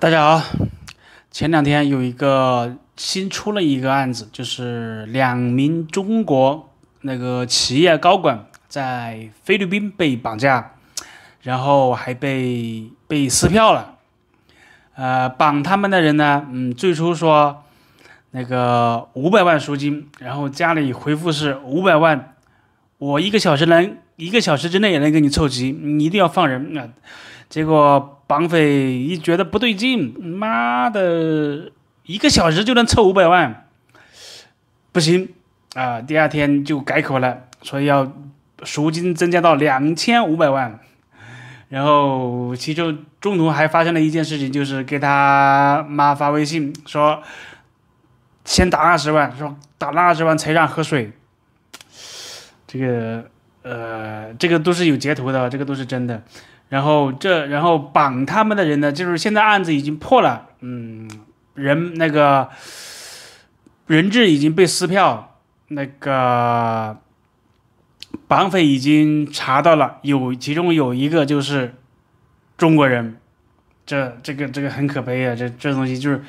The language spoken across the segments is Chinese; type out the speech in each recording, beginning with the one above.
大家好，前两天有一个新出了一个案子，就是两名中国那个企业高管在菲律宾被绑架，然后还被被撕票了。呃，绑他们的人呢，嗯，最初说那个五百万赎金，然后家里回复是五百万，我一个小时能，一个小时之内也能给你凑齐，你一定要放人啊。结果。绑匪一觉得不对劲，妈的，一个小时就能凑五百万，不行啊！第二天就改口了，说要赎金增加到两千五百万。然后其中中途还发生了一件事情，就是给他妈发微信说，先打二十万，说打了二十万才让喝水。这个。呃，这个都是有截图的，这个都是真的。然后这，然后绑他们的人呢，就是现在案子已经破了，嗯，人那个人质已经被撕票，那个绑匪已经查到了，有其中有一个就是中国人，这这个这个很可悲啊，这这东西就是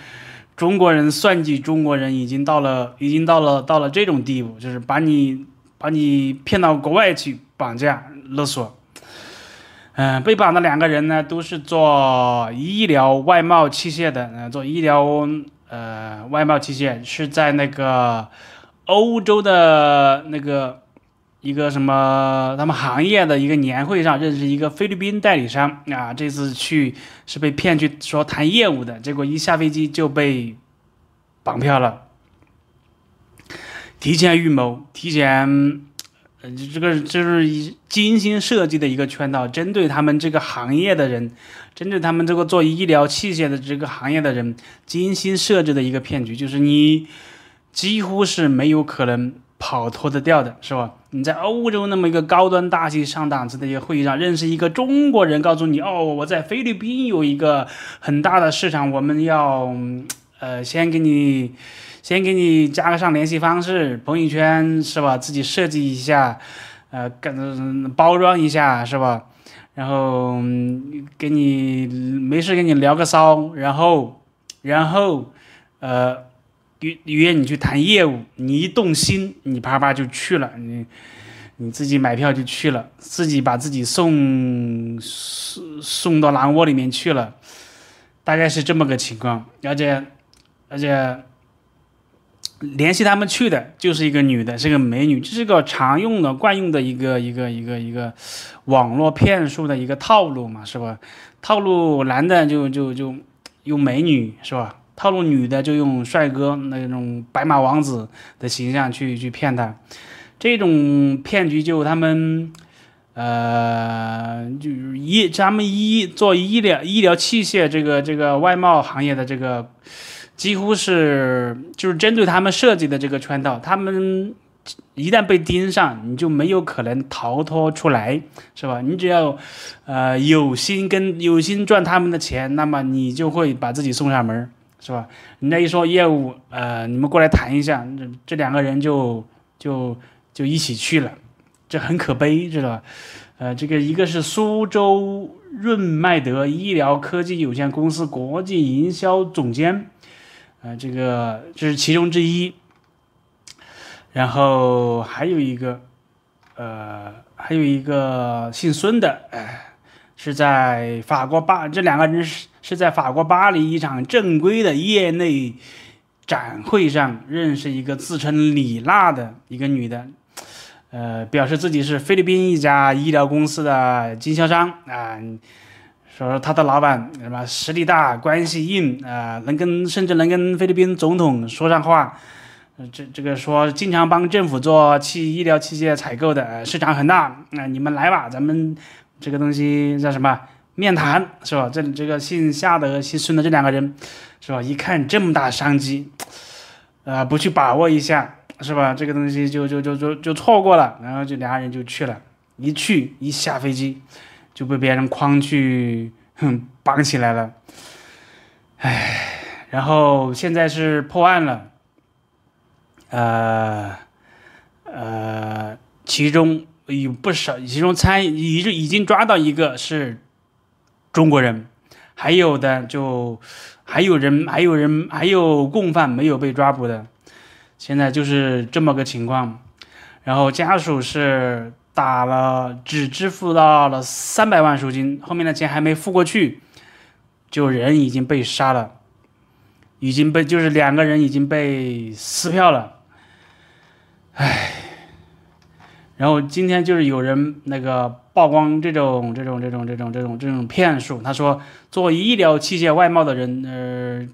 中国人算计中国人，已经到了已经到了到了这种地步，就是把你。把你骗到国外去绑架勒索，嗯，被绑的两个人呢，都是做医疗外贸器械的，嗯，做医疗呃外贸器械是在那个欧洲的那个一个什么他们行业的一个年会上认识一个菲律宾代理商啊，这次去是被骗去说谈业务的，结果一下飞机就被绑票了。提前预谋，提前，呃，这个就是精心设计的一个圈套，针对他们这个行业的人，针对他们这个做医疗器械的这个行业的人，精心设置的一个骗局，就是你几乎是没有可能跑脱得掉的，是吧？你在欧洲那么一个高端大气上档次的一个会议上认识一个中国人，告诉你哦，我在菲律宾有一个很大的市场，我们要，呃，先给你。先给你加个上联系方式，朋友圈是吧？自己设计一下，呃，跟包装一下是吧？然后给你没事跟你聊个骚，然后，然后，呃，约约你去谈业务，你一动心，你啪啪就去了，你你自己买票就去了，自己把自己送送送到狼窝里面去了，大概是这么个情况，而且，而且。联系他们去的就是一个女的，是个美女，这是个常用的、惯用的一个、一个、一个、一个网络骗术的一个套路嘛，是吧？套路男的就就就用美女，是吧？套路女的就用帅哥那种白马王子的形象去去骗她，这种骗局就他们，呃，就医，他们医做医疗医疗器械这个这个外贸行业的这个。几乎是就是针对他们设计的这个圈套，他们一旦被盯上，你就没有可能逃脱出来，是吧？你只要，呃，有心跟有心赚他们的钱，那么你就会把自己送上门，是吧？人家一说业务，呃，你们过来谈一下，这这两个人就就就一起去了，这很可悲，知道吧？呃，这个一个是苏州润迈德医疗科技有限公司国际营销总监。啊，这个这是其中之一，然后还有一个，呃，还有一个姓孙的，哎，是在法国巴，这两个人是是在法国巴黎一场正规的业内展会上认识一个自称李娜的一个女的，呃，表示自己是菲律宾一家医疗公司的经销商啊。说他的老板什么实力大，关系硬啊，能跟甚至能跟菲律宾总统说上话，这这个说经常帮政府做器医疗器械采购的市场很大，那你们来吧，咱们这个东西叫什么面谈是吧？这这个姓夏的、姓孙的这两个人是吧？一看这么大商机，呃，不去把握一下是吧？这个东西就就就就就错过了，然后就两个人就去了，一去一下飞机。就被别人诓去绑起来了，唉，然后现在是破案了，呃呃，其中有不少，其中参已已经抓到一个是中国人，还有的就还有人还有人还有共犯没有被抓捕的，现在就是这么个情况，然后家属是。打了，只支付到了三百万赎金，后面的钱还没付过去，就人已经被杀了，已经被就是两个人已经被撕票了，唉，然后今天就是有人那个曝光这种这种这种这种这种这种骗术，他说做医疗器械外贸的人，呃，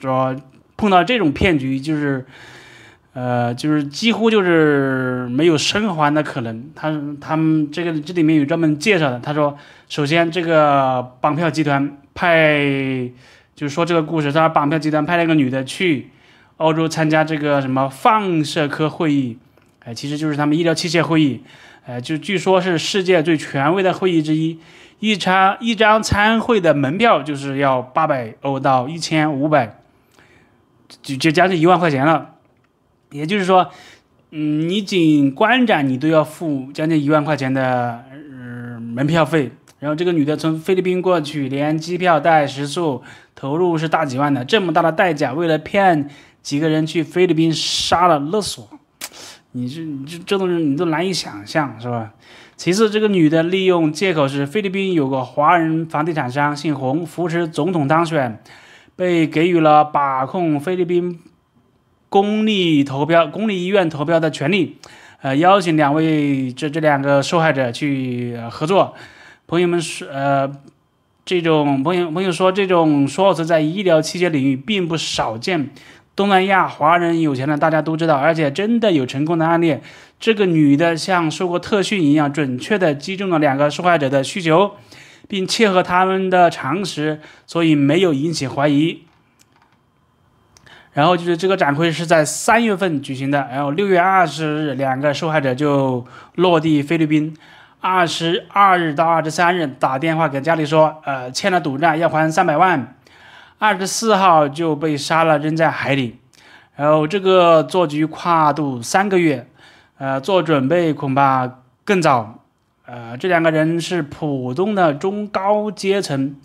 说碰到这种骗局就是。呃，就是几乎就是没有生还的可能。他他们这个这里面有专门介绍的。他说，首先这个绑票集团派，就是说这个故事，他绑票集团派了一个女的去欧洲参加这个什么放射科会议，哎，其实就是他们医疗器械会议，哎，就据说是世界最权威的会议之一。一张一张参会的门票就是要八百欧到一千五百，就就将近一万块钱了。也就是说，嗯，你仅观展你都要付将近一万块钱的嗯门票费，然后这个女的从菲律宾过去，连机票、带食宿投入是大几万的，这么大的代价，为了骗几个人去菲律宾杀了勒索，你这这这东西你都难以想象是吧？其次，这个女的利用借口是菲律宾有个华人房地产商姓洪扶持总统当选，被给予了把控菲律宾。公立投标、公立医院投标的权利，呃，邀请两位这这两个受害者去合作。朋友们说，呃，这种朋友朋友说，这种说辞在医疗器械领域并不少见。东南亚华人有钱的大家都知道，而且真的有成功的案例。这个女的像受过特训一样，准确的击中了两个受害者的需求，并切合他们的常识，所以没有引起怀疑。然后就是这个展会是在三月份举行的，然后六月二十日，两个受害者就落地菲律宾，二十二日到二十三日打电话给家里说，呃，欠了赌债要还三百万，二十四号就被杀了扔在海里，然后这个做局跨度三个月，呃，做准备恐怕更早，呃，这两个人是普通的中高阶层。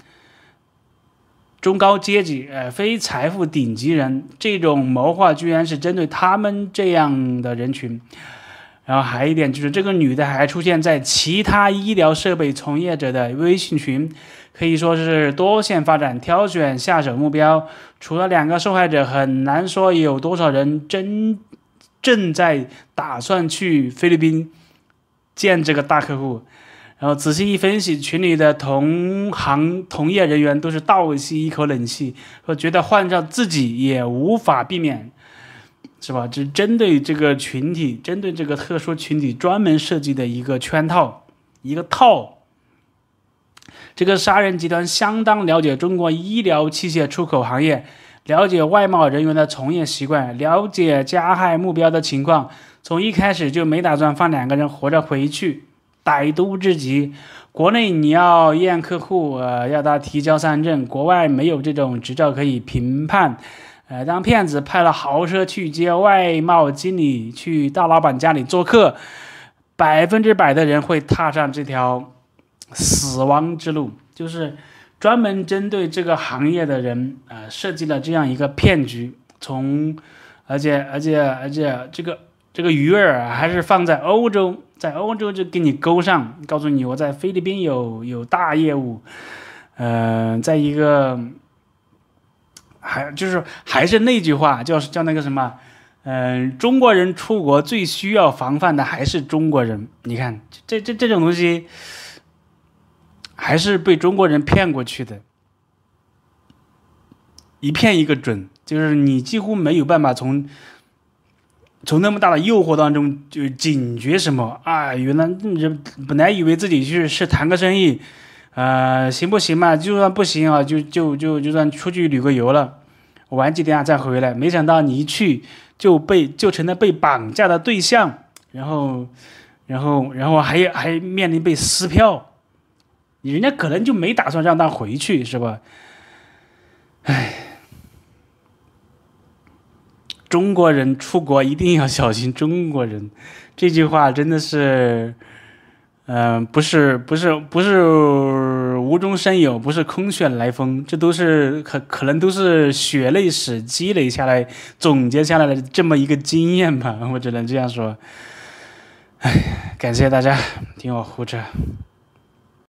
中高阶级，呃，非财富顶级人，这种谋划居然是针对他们这样的人群。然后还有一点就是，这个女的还出现在其他医疗设备从业者的微信群，可以说是多线发展，挑选下手目标。除了两个受害者，很难说有多少人真正在打算去菲律宾见这个大客户。然后仔细一分析，群里的同行、同业人员都是倒吸一口冷气，说觉得换上自己也无法避免，是吧？只针对这个群体，针对这个特殊群体专门设计的一个圈套，一个套。这个杀人集团相当了解中国医疗器械出口行业，了解外贸人员的从业习惯，了解加害目标的情况，从一开始就没打算放两个人活着回去。歹毒至极，国内你要验客户，呃，要他提交三证，国外没有这种执照可以评判，呃，当骗子派了豪车去接外贸经理去大老板家里做客，百分之百的人会踏上这条死亡之路，就是专门针对这个行业的人，呃，设计了这样一个骗局，从而且而且而且，这个这个鱼饵还是放在欧洲。在欧洲就给你勾上，告诉你我在菲律宾有有大业务，嗯，在一个还就是还是那句话，叫叫那个什么，嗯，中国人出国最需要防范的还是中国人。你看这这这种东西，还是被中国人骗过去的，一骗一个准，就是你几乎没有办法从。从那么大的诱惑当中就警觉什么啊？原来人本来以为自己去是谈个生意，呃，行不行嘛？就算不行啊，就就就就算出去旅个游了，玩几天啊再回来。没想到你一去就被就成了被绑架的对象，然后，然后，然后还还面临被撕票，人家可能就没打算让他回去，是吧？哎。中国人出国一定要小心中国人，这句话真的是，嗯，不是不是不是无中生有，不是空穴来风，这都是可可能都是血泪史积累下来、总结下来的这么一个经验吧，我只能这样说。哎，感谢大家听我胡扯。